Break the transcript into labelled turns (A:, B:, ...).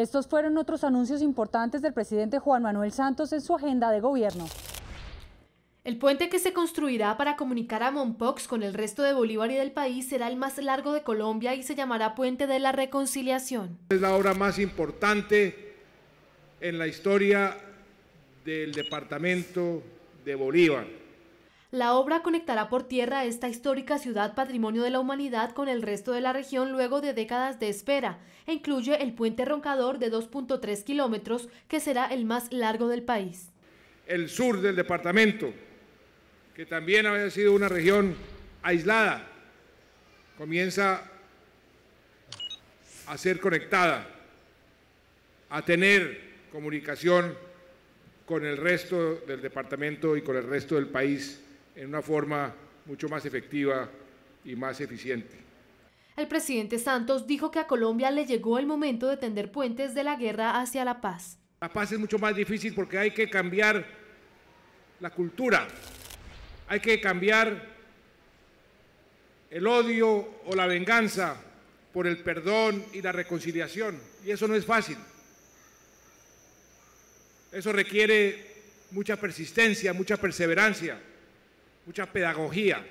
A: Estos fueron otros anuncios importantes del presidente Juan Manuel Santos en su agenda de gobierno. El puente que se construirá para comunicar a Monpox con el resto de Bolívar y del país será el más largo de Colombia y se llamará Puente de la Reconciliación.
B: Es la obra más importante en la historia del departamento de Bolívar.
A: La obra conectará por tierra esta histórica ciudad patrimonio de la humanidad con el resto de la región luego de décadas de espera e incluye el puente roncador de 2.3 kilómetros que será el más largo del país.
B: El sur del departamento, que también había sido una región aislada, comienza a ser conectada, a tener comunicación con el resto del departamento y con el resto del país en una forma mucho más efectiva y más eficiente.
A: El presidente Santos dijo que a Colombia le llegó el momento de tender puentes de la guerra hacia la paz.
B: La paz es mucho más difícil porque hay que cambiar la cultura, hay que cambiar el odio o la venganza por el perdón y la reconciliación. Y eso no es fácil. Eso requiere mucha persistencia, mucha perseverancia mucha pedagogía.